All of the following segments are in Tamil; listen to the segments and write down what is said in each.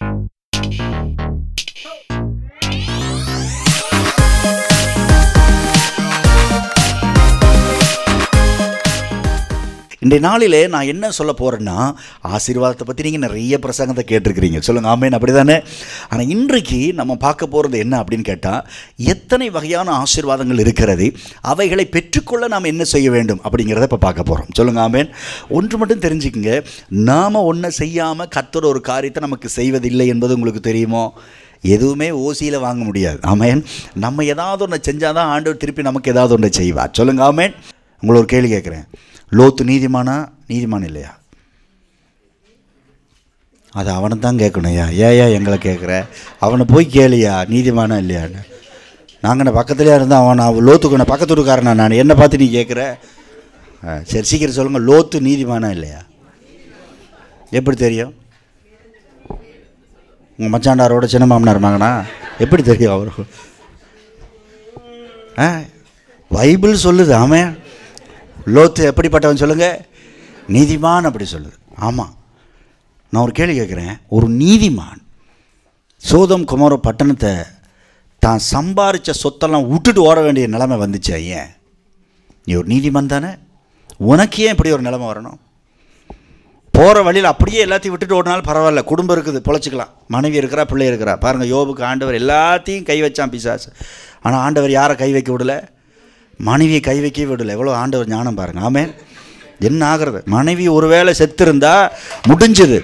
Oh. இன்றைய நாளில் நான் என்ன சொல்ல போகிறேன்னா ஆசீர்வாதத்தை பற்றி நீங்கள் நிறைய பிரசங்கத்தை கேட்டிருக்கிறீங்க சொல்லுங்கள் ஆமேன் அப்படி தானே ஆனால் இன்றைக்கு நம்ம பார்க்க போகிறது என்ன அப்படின்னு கேட்டால் எத்தனை வகையான ஆசீர்வாதங்கள் இருக்கிறது அவைகளை பெற்றுக்கொள்ள நாம் என்ன செய்ய வேண்டும் அப்படிங்கிறத இப்போ பார்க்க போகிறோம் சொல்லுங்கள் ஆமேன் ஒன்று மட்டும் தெரிஞ்சுக்கங்க நாம் ஒன்றை செய்யாமல் கத்துற ஒரு காரியத்தை நமக்கு செய்வதில்லை என்பது உங்களுக்கு தெரியுமோ எதுவுமே ஓசியில் வாங்க முடியாது ஆமேன் நம்ம ஏதாவது ஒன்று செஞ்சால் தான் ஆண்டவர் திருப்பி நமக்கு ஏதாவது ஒன்று செய்வார் சொல்லுங்கள் ஆமேன் உங்களை ஒரு கேள்வி கேட்குறேன் லோத்து நீதிமானா நீதிமான் இல்லையா அது அவனை தான் கேட்கணும்யா ஏயா எங்களை கேட்குற அவனை போய் கேளியா நீதிமானா இல்லையான்னு நாங்கள் பக்கத்துலேயே இருந்தால் அவன் நான் லோத்துக்கு நான் பக்கத்து வீட்டுக்காரனா நான் என்னை பார்த்து நீ கேட்குற சரி சீக்கிரம் சொல்லுங்கள் லோத்து நீதிமானா இல்லையா எப்படி தெரியும் உங்கள் மச்சாண்டாரோட சின்ன மாமனார் மகனா எப்படி தெரியும் அவருக்கு ஆ பைபிள் சொல்லுது அவன் லோத்து எப்படிப்பட்டவன் சொல்லுங்கள் நீதிமான் அப்படி சொல்லுது ஆமாம் நான் ஒரு கேள்வி கேட்குறேன் ஒரு நீதிமான் சோதம் குமார பட்டணத்தை தான் சம்பாரித்த சொத்தெல்லாம் விட்டுட்டு ஓட வேண்டிய நிலைமை வந்துச்சு ஏன் நீ ஒரு நீதிமன் தானே உனக்கு ஏன் இப்படி ஒரு நிலைமை வரணும் போகிற வழியில் அப்படியே எல்லாத்தையும் விட்டுட்டு ஓடினாலும் பரவாயில்ல குடும்பம் இருக்குது பொழைச்சிக்கலாம் மனைவி இருக்கிறா பிள்ளை இருக்கிறா பாருங்கள் யோபுக்கு ஆண்டவர் எல்லாத்தையும் கை வச்சான் பிசாசு ஆனால் ஆண்டவர் யாரை கை வைக்க விடலை மனைவியை கை வைக்கவே விடல எவ்வளோ ஆண்டவர் ஞானம் பாருங்கள் ஆமே என்ன ஆகிறது மனைவி ஒருவேளை செத்துருந்தா முடிஞ்சது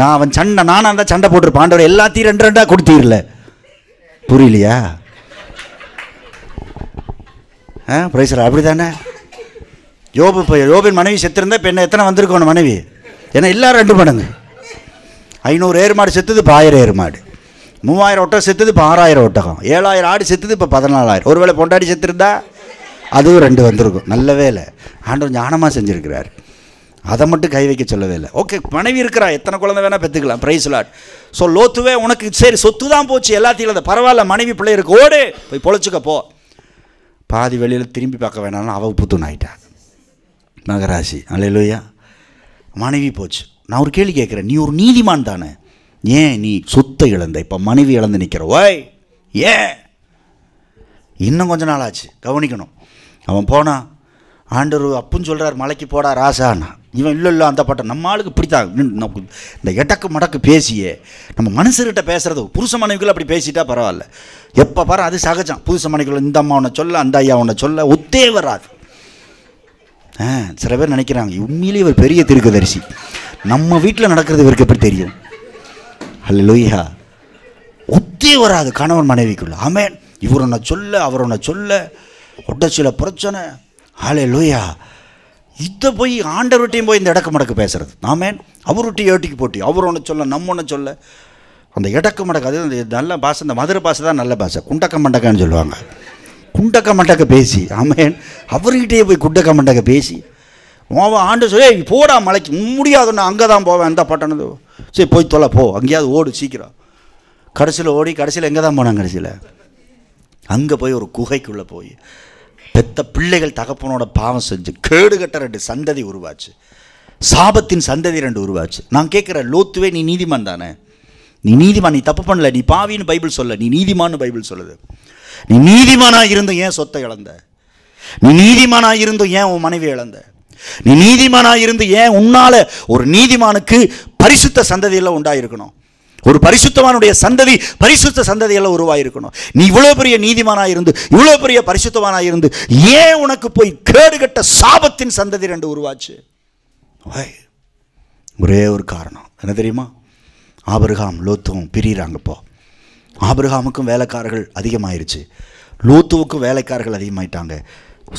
நான் அவன் சண்டை நானாக இருந்தால் சண்டை போட்டிருப்பான் ஆண்டவர் எல்லாத்தையும் ரெண்டு ரெண்டாக கொடுத்தீர்ல புரியலையா ஆ பிரைசர் அப்படி தானே யோபு இப்போ யோபின் மனைவி செத்துருந்தா இப்போ என்ன எத்தனை வந்திருக்கோம் மனைவி ஏன்னா எல்லாம் ரெண்டு மடங்கு ஐநூறு ஏறு மாடு செத்துது இப்போ ஆயிரம் ஏறு மாடு மூவாயிரம் ஒட்டகம் செத்துது இப்போ ஆறாயிரம் ஒட்டகம் ஏழாயிரம் ஆடு செத்துது இப்போ பதினாலாயிரம் ஒருவேளை பொண்டாடி செத்துருந்தா அதுவும் ரெண்டு வந்திருக்கும் நல்ல வேலை ஆண்டவர் ஞானமாக செஞ்சுருக்கிறார் அதை மட்டும் கை வைக்க சொல்லவே இல்லை ஓகே மனைவி இருக்கிறா எத்தனை குழந்தை வேணால் பெற்றுக்கலாம் ப்ரைஸ் லாட் ஸோ லோத்துவே உனக்கு சரி சொத்து தான் போச்சு எல்லாத்தையும் இல்லை பரவாயில்ல மனைவி பிள்ளை இருக்கு ஓடு போய் பொழைச்சிக்க போ பாதி வெளியில் திரும்பி பார்க்க வேணாலும் அவள் புத்துண் ஆகிட்டா மகராசி அலையிலுயா மனைவி போச்சு நான் ஒரு கேள்வி கேட்குறேன் நீ ஒரு நீதிமான் தானே ஏன் நீ சொத்தை இழந்த இப்போ மனைவி இழந்து நிற்கிற ஓய் ஏன் இன்னும் கொஞ்ச நாள் ஆச்சு கவனிக்கணும் அவன் போனான் ஆண்டர் அப்புன்னு சொல்கிறார் மலைக்கு போடா ராசானா இவன் இல்லை இல்லை அந்த பாட்டை நம்ம ஆளுக்கு பிடித்தான் இந்த எடக்கு மடக்கு பேசியே நம்ம மனுஷர்கிட்ட பேசுகிறது புருஷ மனைவிகள் அப்படி பேசிட்டா பரவாயில்ல எப்போ பாரு அது சகஜம் புருஷ மனைவிகள் இந்த அம்மா உன்னை சொல்ல அந்த ஐயா உன்னை சொல்ல ஒத்தே வராது ஆ சில பேர் நினைக்கிறாங்க உண்மையிலேயே இவர் பெரிய திருக்குதரிசி நம்ம வீட்டில் நடக்கிறது இவருக்கு எப்படி தெரியும் அல்ல லோய்யா ஒத்தே வராது கணவன் மனைவிக்குள்ள ஆமே இவர் உன்னை சொல்ல அவர் உன்னை சொல்ல ஒட்டச்சியில் பிரச்சனை ஆளே லூயா இதை போய் ஆண்டவர்கிட்டையும் போய் இந்த இடக்கு மடக்கு பேசுகிறது நாமேன் அவர்கிட்ட ஏட்டிக்கு போட்டி அவர் ஒன்று சொல்ல நம்ம ஒன்று சொல்ல அந்த இடக்கு மடக்கு அது அந்த நல்ல பாஷை இந்த மதுரை பாஷை தான் நல்ல பாஷை குண்டக்க மண்டக்கன்னு சொல்லுவாங்க குண்டக்க மண்டக்க பேசி ஆமேன் அவர்கிட்டயே போய் குண்டக்க மண்டக்க பேசி அவன் ஆண்டு சொல்லி போடா மலைக்கு முடியாதுன்னு அங்கே தான் போவேன் எந்த பட்டணது சரி போய் தொலை போ அங்கேயாவது ஓடு சீக்கிரம் கடைசியில் ஓடி கடைசியில் எங்கே தான் போனான் கடைசியில் அங்கே போய் ஒரு குகைக்குள்ளே போய் பெத்த பிள்ளைகள் தகப்பனோட பாவம் செஞ்சு கேடு கட்ட ரெண்டு சந்ததி உருவாச்சு சாபத்தின் சந்ததி ரெண்டு உருவாச்சு நான் கேட்குறேன் லோத்துவே நீ நீதிமான் தானே நீ நீதிமான் நீ தப்பு பண்ணல நீ பாவின்னு பைபிள் சொல்ல நீ நீதிமான்னு பைபிள் சொல்லுது நீ நீதிமானாக இருந்தும் ஏன் சொத்தை இழந்த நீ நீதிமானாக இருந்தும் ஏன் உன் மனைவி இழந்த நீ நீதிமானாக இருந்து ஏன் உன்னால் ஒரு நீதிமானுக்கு பரிசுத்த சந்ததியெல்லாம் உண்டாயிருக்கணும் ஒரு பரிசுத்தவானுடைய சந்ததி பரிசுத்த சந்ததியெல்லாம் உருவாயிருக்கணும் நீ இவ்வளோ பெரிய நீதிமானாக இருந்து இவ்வளோ பெரிய பரிசுத்தவானாக இருந்து ஏன் உனக்கு போய் கேடுகட்ட சாபத்தின் சந்ததி ரெண்டு உருவாச்சு ஒரே ஒரு காரணம் என்ன தெரியுமா ஆபருகாம் லோத்துவும் பிரிகிறாங்க இப்போ ஆபருகாமுக்கும் வேலைக்காரர்கள் அதிகமாயிருச்சு லோத்துவுக்கும் வேலைக்காரர்கள் அதிகமாயிட்டாங்க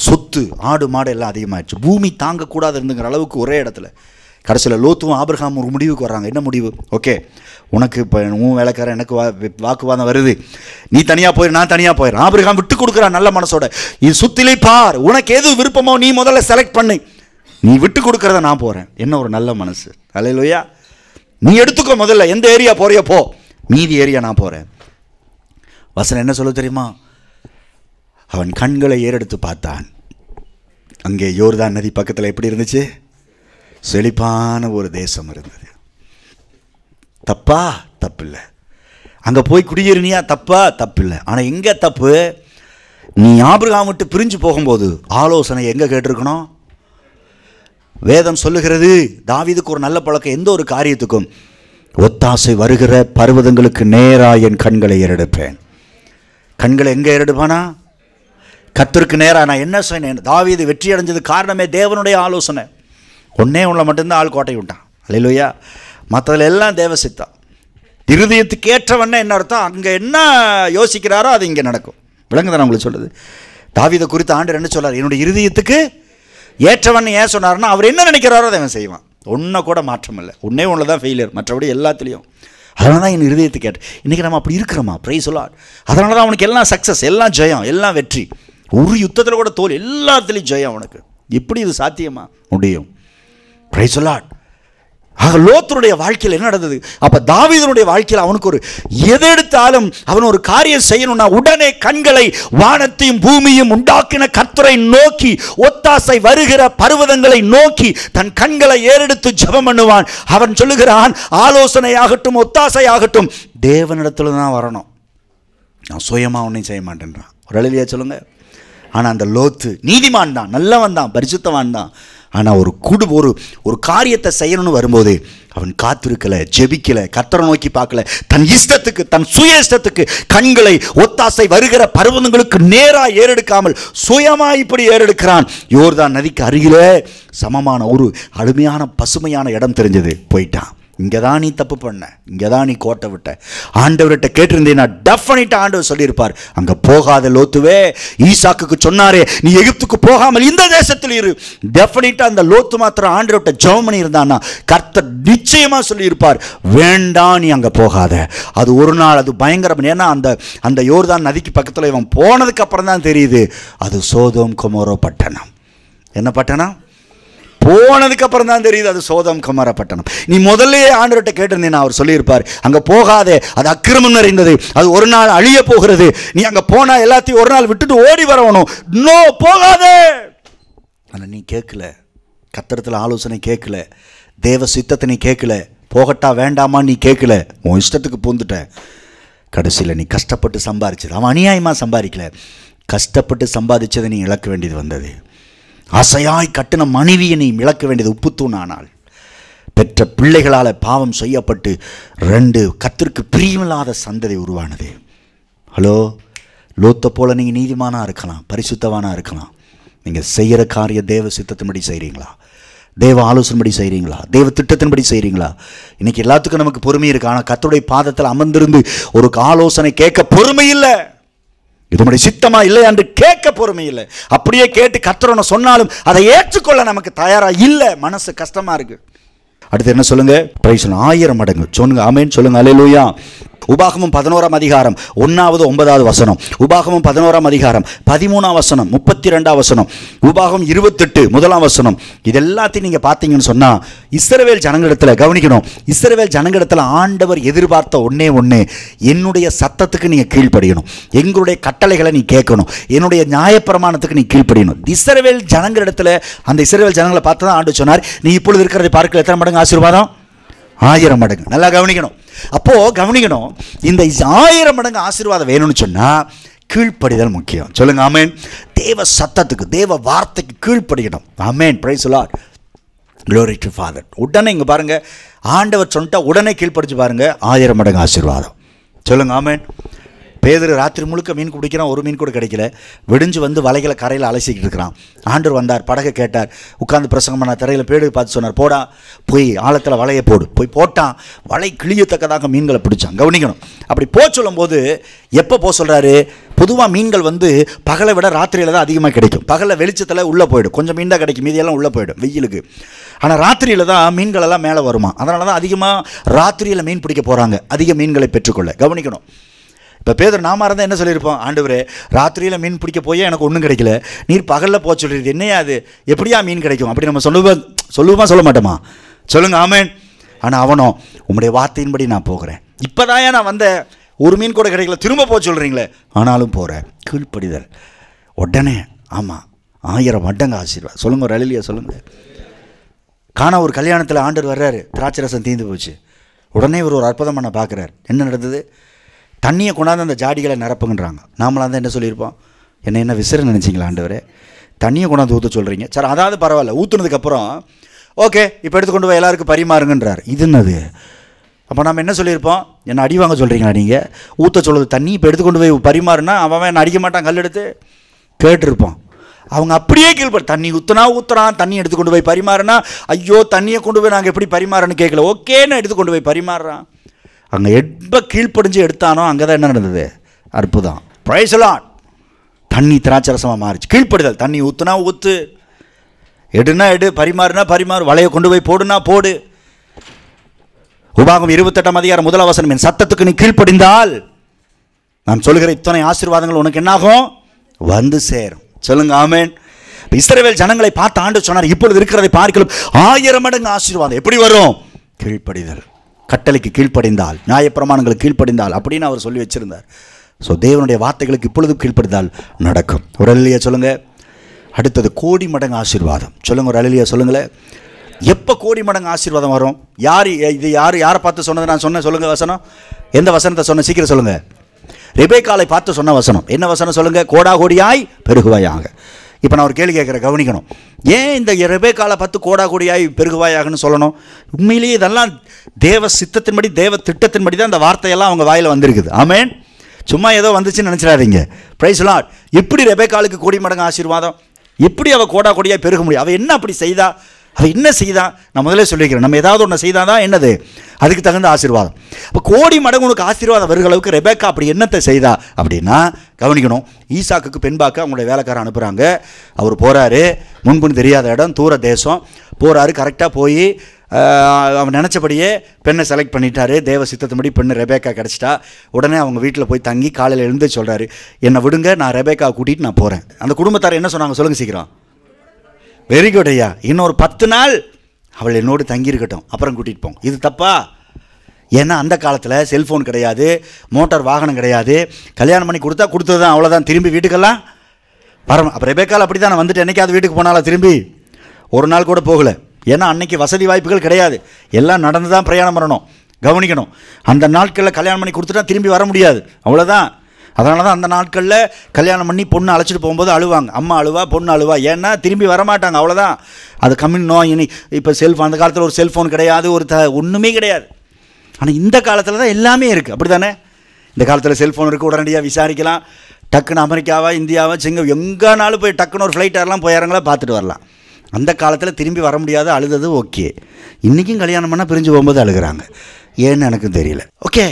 சொத்து ஆடு மாடு எல்லாம் அதிகமாயிடுச்சு பூமி தாங்கக்கூடாது இருந்துங்கிற அளவுக்கு ஒரே இடத்துல கடைசியில் லோத்துவும் ஆபிரகாம் ஒரு முடிவுக்கு வர்றாங்க என்ன முடிவு ஓகே உனக்கு இப்போ உன் வேலைக்காரன் எனக்கு வா வாக்குவாதம் வருது நீ தனியாக போயிரு நான் தனியாக போயிடுறேன் ஆபிரகாம் விட்டு கொடுக்குறான் நல்ல மனசோட இது சுத்திலே பார் உனக்கு எது விருப்பமோ நீ முதல்ல செலக்ட் பண்ணு நீ விட்டு கொடுக்குறத நான் போகிறேன் என்ன ஒரு நல்ல மனசு அலையிலோயா நீ எடுத்துக்கோ முதல்ல எந்த ஏரியா போறியோ போ மீதி ஏரியா நான் போகிறேன் வசனம் என்ன சொல்ல தெரியுமா அவன் கண்களை ஏறெடுத்து பார்த்தான் அங்கே யோர்தான் நதி பக்கத்தில் எப்படி இருந்துச்சு செழிப்பான ஒரு தேசம் இருந்தது தப்பா தப்பில்லை அங்கே போய் குடியேறினியா தப்பா தப்பில்லை ஆனால் எங்கே தப்பு நீ ஞாபகம் விட்டு பிரிஞ்சு போகும்போது ஆலோசனை எங்கே கேட்டிருக்கணும் வேதம் சொல்லுகிறது தாவிதுக்கு ஒரு நல்ல பழக்கம் எந்த ஒரு காரியத்துக்கும் ஒத்தாசை வருகிற பர்வதங்களுக்கு நேராக என் கண்களை ஏறெடுப்பேன் கண்களை எங்கே ஏறெடுப்பானா கத்திற்கு நேராக நான் என்ன செய்யணும் தாவிது வெற்றி அடைஞ்சது காரணமே தேவனுடைய ஆலோசனை ஒன்றே உள்ள மட்டும்தான் ஆள் கோட்டை உண்டான் அல்லையா மற்றதுல எல்லாம் தேவசித்தா இருதயத்துக்கு ஏற்றவன்னா என்ன அர்த்தம் அங்கே என்ன யோசிக்கிறாரோ அது இங்கே நடக்கும் விளங்குதான் உங்களுக்கு சொல்லுது தாவிதை குறித்து ஆண்டு என்ன சொல்கிறார் என்னுடைய இருதயத்துக்கு ஏற்றவன் ஏன் சொன்னார்னா அவர் என்ன நினைக்கிறாரோ அதை அவன் செய்வான் ஒன்றை கூட மாற்றம் இல்லை ஒன்றே ஒன்று தான் ஃபெயிலியர் மற்றபடி எல்லாத்துலேயும் அதனால தான் என் இருதயத்துக்கு ஏற்ற இன்றைக்கி நம்ம அப்படி இருக்கிறோமா ப்ரை சொல்லார் அதனால தான் அவனுக்கு எல்லாம் சக்ஸஸ் எல்லாம் ஜெயம் எல்லாம் வெற்றி ஒரு யுத்தத்தில் கூட தோல் எல்லாத்துலேயும் ஜெயம் அவனுக்கு எப்படி இது சாத்தியமாக முடியும் பிரைசலாட் ஆக லோத்தனுடைய வாழ்க்கையில் என்ன நடந்தது அப்போ தாவிதனுடைய வாழ்க்கையில் அவனுக்கு ஒரு எது எடுத்தாலும் அவன் ஒரு காரியம் செய்யணும்னா உடனே கண்களை வானத்தையும் பூமியும் உண்டாக்கின கத்துரை நோக்கி ஒத்தாசை வருகிற பருவதங்களை நோக்கி தன் கண்களை ஏறெடுத்து ஜபம் பண்ணுவான் அவன் சொல்லுகிறான் ஆலோசனை ஆகட்டும் ஒத்தாசை ஆகட்டும் தேவனிடத்துல தான் வரணும் நான் சுயமாக ஒன்றையும் செய்ய மாட்டேன்றான் ஒரு எழுதியா சொல்லுங்கள் ஆனால் அந்த லோத்து நீதிமான் தான் நல்லவன் தான் பரிசுத்தவான் தான் ஆனால் ஒரு குடு ஒரு ஒரு காரியத்தை செய்யணும்னு வரும்போது அவன் காத்திருக்கலை ஜெபிக்கலை கத்தரை நோக்கி பார்க்கல தன் இஷ்டத்துக்கு தன் சுய இஷ்டத்துக்கு கண்களை ஒத்தாசை வருகிற பருவதங்களுக்கு நேராக ஏறெடுக்காமல் சுயமாக இப்படி ஏறெடுக்கிறான் யோர்தான் நதிக்கு அருகிலே சமமான ஒரு அருமையான பசுமையான இடம் தெரிஞ்சது போயிட்டான் இங்கே தான் நீ தப்பு பண்ண இங்கே தான் நீ கோட்டை விட்ட ஆண்டவர்கிட்ட கேட்டிருந்தேன்னா டெஃபனிட்டா ஆண்டவர் சொல்லியிருப்பார் அங்கே போகாத லோத்துவே ஈசாக்குக்கு சொன்னாரே நீ எகிப்துக்கு போகாமல் இந்த தேசத்தில் இரு டெஃபினட்டாக அந்த லோத்து மாத்திரம் ஆண்டவர்கிட்ட ஜெபம் பண்ணியிருந்தான்னா கர்த்தர் நிச்சயமாக சொல்லியிருப்பார் வேண்டாம் நீ அங்கே போகாத அது ஒரு நாள் அது பயங்கரம் ஏன்னா அந்த அந்த யோர்தான் நதிக்கு பக்கத்தில் இவன் போனதுக்கு அப்புறம் தான் தெரியுது அது சோதோம் குமோரோ பட்டணம் என்ன பட்டணம் போனதுக்கப்புறம் தான் தெரியுது அது சோதம் குமார நீ முதல்லையே ஆண்டவர்கிட்ட கேட்டிருந்தேன் அவர் சொல்லியிருப்பார் அங்கே போகாதே அது அக்கிரமம் நிறைந்தது அது ஒரு நாள் அழிய போகிறது நீ அங்கே போனால் எல்லாத்தையும் ஒரு நாள் விட்டுட்டு ஓடி வரணும் நோ போகாதே ஆனால் நீ கேட்கல கத்திரத்தில் ஆலோசனை கேட்கல தேவ சித்தத்தை நீ கேட்கல போகட்டா வேண்டாமா நீ கேட்கல உன் இஷ்டத்துக்கு பூந்துட்ட கடைசியில் நீ கஷ்டப்பட்டு சம்பாரிச்சது அவன் அநியாயமாக சம்பாதிக்கல கஷ்டப்பட்டு சம்பாதிச்சதை நீ இழக்க வேண்டியது வந்தது அசையாய் கட்டின மனைவியை நீ இழக்க வேண்டியது உப்புத்தூண் ஆனால் பெற்ற பிள்ளைகளால் பாவம் செய்யப்பட்டு ரெண்டு கத்திற்கு பிரியமில்லாத சந்ததி உருவானது ஹலோ லோத்த போல் நீங்கள் நீதிமானாக இருக்கலாம் பரிசுத்தவானாக இருக்கலாம் நீங்கள் செய்கிற காரிய தேவ சித்தத்தின்படி செய்கிறீங்களா தேவ ஆலோசனைபடி செய்கிறீங்களா தேவ திட்டத்தின்படி செய்கிறீங்களா இன்றைக்கி எல்லாத்துக்கும் நமக்கு பொறுமை இருக்குது ஆனால் கத்தோடைய பாதத்தில் அமர்ந்திருந்து ஒரு ஆலோசனை கேட்க பொறுமை இல்லை இது சித்தமா இல்லை என்று கேட்க பொறுமை இல்லை அப்படியே கேட்டு கத்துறோன்னு சொன்னாலும் அதை ஏற்றுக்கொள்ள நமக்கு தயாரா இல்லை மனசு கஷ்டமா இருக்கு அடுத்து என்ன சொல்லுங்க ஆயிரம் மடங்கு சொல்லுங்க ஆமேன்னு சொல்லுங்க அலையிலூயா உபாகமும் பதினோராம் அதிகாரம் ஒன்றாவது ஒன்பதாவது வசனம் உபாகமும் பதினோராம் அதிகாரம் பதிமூணாம் வசனம் முப்பத்தி ரெண்டாம் வசனம் உபாகம் இருபத்தெட்டு முதலாம் வசனம் இது எல்லாத்தையும் நீங்கள் பார்த்தீங்கன்னு சொன்னால் இஸ்ரவேல் ஜனங்களிடத்தில் கவனிக்கணும் இஸ்ரவேல் ஜனங்களிடத்தில் ஆண்டவர் எதிர்பார்த்த ஒன்றே ஒன்று என்னுடைய சத்தத்துக்கு நீங்கள் கீழ்ப்படியணும் எங்களுடைய கட்டளைகளை நீ கேட்கணும் என்னுடைய நியாயப்பிரமாணத்துக்கு நீ கீழ்ப்படியணும் இஸ்ரவேல் ஜனங்களிடத்தில் அந்த இஸ்ரவேல் ஜனங்களை பார்த்து தான் ஆண்டு சொன்னார் நீ இப்பொழுது இருக்கிறதை பார்க்க எத்தனை மடங்கு ஆசீர்வாதம் ஆயிரம் மடங்கு நல்லா கவனிக்கணும் அப்போது கவனிக்கணும் இந்த ஆயிரம் மடங்கு ஆசீர்வாதம் வேணும்னு சொன்னால் கீழ்ப்படிதல் முக்கியம் சொல்லுங்க அமேன் தேவ சத்தத்துக்கு தேவ வார்த்தைக்கு கீழ்ப்படிக்கணும் amen praise Lord glory to Father உடனே இங்கே பாருங்கள் ஆண்டவர் சொல்லிட்டா உடனே கீழ்ப்படிச்சு பாருங்கள் ஆயிரம் மடங்கு ஆசீர்வாதம் சொல்லுங்க ஆமேன் பேதர் ராத்திரி முழுக்க மீன் பிடிக்கிறான் ஒரு மீன் கூட கிடைக்கல விடிஞ்சு வந்து வலைகளை கரையில் அலசிக்கிட்டு இருக்கிறான் ஆண்டர் வந்தார் படகை கேட்டார் உட்காந்து பிரசங்கம் பண்ண தரையில் பேடு பார்த்து சொன்னார் போடா போய் ஆழத்தில் வலையை போடு போய் போட்டான் வலை கிளியத்தக்கதாக மீன்களை பிடிச்சான் கவனிக்கணும் அப்படி போக சொல்லும்போது எப்போ போக சொல்கிறாரு பொதுவாக மீன்கள் வந்து பகலை விட ராத்திரியில் தான் அதிகமாக கிடைக்கும் பகலில் வெளிச்சத்தில் உள்ளே போயிடும் கொஞ்சம் மீன் தான் கிடைக்கும் மீதியெல்லாம் உள்ளே போயிடும் வெயிலுக்கு ஆனால் ராத்திரியில் தான் மீன்கள் எல்லாம் மேலே வருமா அதனால தான் அதிகமாக ராத்திரியில் மீன் பிடிக்க போகிறாங்க அதிக மீன்களை பெற்றுக்கொள்ள கவனிக்கணும் இப்போ பேதர் நாம இருந்தால் என்ன சொல்லியிருப்போம் ஆண்டவரே ராத்திரியில் மீன் பிடிக்க போய் எனக்கு ஒன்றும் கிடைக்கல நீர் பகலில் போக சொல்லிடுது என்னையா அது எப்படியா மீன் கிடைக்கும் அப்படி நம்ம சொல்லுவோம் சொல்லுவோமா சொல்ல மாட்டோமா சொல்லுங்க ஆமேன் ஆனால் அவனோ உங்களுடைய வார்த்தையின்படி நான் போகிறேன் இப்போ தான் நான் வந்த ஒரு மீன் கூட கிடைக்கல திரும்ப போக சொல்கிறீங்களே ஆனாலும் போகிறேன் கீழ்ப்படிதல் உடனே ஆமாம் ஆயிரம் மட்டங்க ஆசீர்வாத் சொல்லுங்கள் ஒரு அழிலியா சொல்லுங்கள் காணா ஒரு கல்யாணத்தில் ஆண்டர் வர்றாரு திராட்சரசம் தீர்ந்து போச்சு உடனே இவர் ஒரு அற்புதமாக நான் பார்க்குறாரு என்ன நடந்தது தண்ணியை கொண்டாந்து அந்த ஜாடிகளை நிரப்புங்கன்றாங்க நாமளாக தான் என்ன சொல்லியிருப்போம் என்ன என்ன விசிறு நினச்சிங்களா ஆண்டவர் தண்ணியை கொண்டாந்து ஊற்ற சொல்கிறீங்க சார் அதாவது பரவாயில்ல ஊற்றுனதுக்கப்புறம் ஓகே இப்போ எடுத்து கொண்டு போய் எல்லாருக்கும் பரிமாறுங்கன்றார் இது என்னது அப்போ நம்ம என்ன சொல்லியிருப்போம் என்ன அடி வாங்க சொல்கிறீங்களா நீங்கள் ஊற்ற சொல்லுது தண்ணி இப்போ எடுத்துக்கொண்டு போய் பரிமாறுனா அவன் என்ன அடிக்க மாட்டான் கல் எடுத்து கேட்டிருப்போம் அவங்க அப்படியே கீழ்படு தண்ணி ஊற்றுனா ஊற்றுறான் தண்ணி எடுத்துக்கொண்டு போய் பரிமாறுனா ஐயோ தண்ணியை கொண்டு போய் நாங்கள் எப்படி பரிமாறன்னு கேட்கல ஓகேன்னு எடுத்துக்கொண்டு போய் பரிமாறுறான் அங்கே எப்போ கீழ்ப்படிஞ்சு எடுத்தானோ அங்கே தான் என்ன நடந்தது அற்புதம் ப்ரைஸ்லான் தண்ணி திராட்சரசமாக மாறிச்சு கீழ்ப்படுதல் தண்ணி ஊற்றுனா ஊற்று எடுனா எடு பரிமாறுனா பரிமாறு வலையை கொண்டு போய் போடுனா போடு உபாகம் இருபத்தெட்டாம் அதிகாரம் முதல் அவசரம் என் சத்தத்துக்கு நீ கீழ்ப்படிந்தால் நான் சொல்கிற இத்தனை ஆசீர்வாதங்கள் உனக்கு என்னாகும் வந்து சேரும் சொல்லுங்க ஆமேன் இஸ்ரேவேல் ஜனங்களை பார்த்து ஆண்டு சொன்னார் இப்பொழுது இருக்கிறதை பார்க்கலாம் ஆயிரம் மடங்கு ஆசீர்வாதம் எப்படி வரும் கீழ்ப்படிதல் கட்டளைக்கு கீழ்ப்படைந்தால் நியாயப்பிரமாணங்களுக்கு கீழ்ப்படைந்தால் அப்படின்னு அவர் சொல்லி வச்சிருந்தார் ஸோ தேவனுடைய வார்த்தைகளுக்கு இப்பொழுதும் கீழ்ப்படுத்தால் நடக்கும் ஒரு அலிலியா சொல்லுங்கள் அடுத்தது கோடி மடங்கு ஆசீர்வாதம் சொல்லுங்கள் ஒரு அலிலியா சொல்லுங்களேன் எப்போ கோடி மடங்கு ஆசீர்வாதம் வரும் யார் இது யார் யாரை பார்த்து சொன்னது நான் சொன்னேன் சொல்லுங்கள் வசனம் எந்த வசனத்தை சொன்ன சீக்கிரம் சொல்லுங்கள் காலை பார்த்து சொன்ன வசனம் என்ன வசனம் சொல்லுங்கள் கோடா கோடியாய் பெருகுவாயாங்க இப்போ நான் ஒரு கேள்வி கேட்குற கவனிக்கணும் ஏன் இந்த இரவே கால பத்து கோடா கோடியாய் பெருகுவாயாகன்னு சொல்லணும் உண்மையிலேயே இதெல்லாம் தேவ சித்தத்தின்படி தேவ திட்டத்தின்படி தான் இந்த வார்த்தையெல்லாம் அவங்க வாயில் வந்திருக்குது ஆமேன் சும்மா ஏதோ வந்துச்சுன்னு நினச்சிடாதீங்க ப்ரைஸ் லாட் ரெபே ரெபேக்காலுக்கு கோடி மடங்கு ஆசீர்வாதம் எப்படி அவள் கோடா கோடியாக பெருக முடியும் அவள் என்ன அப்படி செய்தா அது என்ன செய்தான் நான் முதலே சொல்லியிருக்கிறேன் நம்ம ஏதாவது ஒன்று செய்தால் தான் என்னது அதுக்கு தகுந்த ஆசீர்வாதம் இப்போ கோடி மடங்கு உனக்கு ஆசீர்வாதம் வருகிற அளவுக்கு ரெபேக்கா அப்படி என்னத்தை செய்தா அப்படின்னா கவனிக்கணும் ஈசாக்கு பெண்பாக்க அவங்களுடைய வேலைக்காரன் அனுப்புகிறாங்க அவர் போகிறாரு முன்புன்னு தெரியாத இடம் தூர தேசம் போகிறாரு கரெக்டாக போய் அவன் நினச்சபடியே பெண்ணை செலக்ட் பண்ணிட்டாரு தேவ சித்தத்தின்படி பெண்ணு ரெபேக்கா கிடச்சிட்டா உடனே அவங்க வீட்டில் போய் தங்கி காலையில் எழுந்து சொல்கிறாரு என்னை விடுங்க நான் ரெபேக்கா கூட்டிகிட்டு நான் போகிறேன் அந்த குடும்பத்தார் என்ன சொன்னாங்க சொல்லுங்கள் சீக்கிரம் வெரி குட் ஐயா இன்னொரு பத்து நாள் அவள் என்னோடு தங்கியிருக்கட்டும் அப்புறம் கூட்டிகிட்டு போங்க இது தப்பா ஏன்னா அந்த காலத்தில் செல்ஃபோன் கிடையாது மோட்டார் வாகனம் கிடையாது கல்யாணம் பண்ணி கொடுத்தா கொடுத்தது தான் அவ்வளோதான் திரும்பி வீட்டுக்கெல்லாம் பரம் அப்புறம் ரெபேக்கால் அப்படி தான் வந்துட்டு என்றைக்காவது வீட்டுக்கு போனாலும் திரும்பி ஒரு நாள் கூட போகலை ஏன்னா அன்னைக்கு வசதி வாய்ப்புகள் கிடையாது எல்லாம் நடந்து தான் பிரயாணம் பண்ணணும் கவனிக்கணும் அந்த நாட்களில் கல்யாணம் பண்ணி கொடுத்துட்டா திரும்பி வர முடியாது அவ்வளோதான் அதனால தான் அந்த நாட்களில் கல்யாணம் பண்ணி பொண்ணு அழைச்சிட்டு போகும்போது அழுவாங்க அம்மா அழுவா பொண்ணு அழுவா ஏன்னா திரும்பி வரமாட்டாங்க அவ்வளோதான் அது கம்மின் நோய் இனி இப்போ செல்ஃபோன் அந்த காலத்தில் ஒரு செல்ஃபோன் கிடையாது ஒரு த ஒன்றுமே கிடையாது ஆனால் இந்த காலத்தில் தான் எல்லாமே இருக்குது அப்படி தானே இந்த காலத்தில் செல்ஃபோன் இருக்குது உடனடியாக விசாரிக்கலாம் டக்குன்னு அமெரிக்காவா இந்தியாவா செங்க எங்கேனாலும் போய் டக்குன்னு ஒரு ஃப்ளைட் ஏறலாம் போய் இறங்கலாம் பார்த்துட்டு வரலாம் அந்த காலத்தில் திரும்பி வர முடியாத அழுதது ஓகே இன்றைக்கும் கல்யாணம் பண்ணால் பிரிஞ்சு போகும்போது அழுகிறாங்க ஏன்னு எனக்கும் தெரியல ஓகே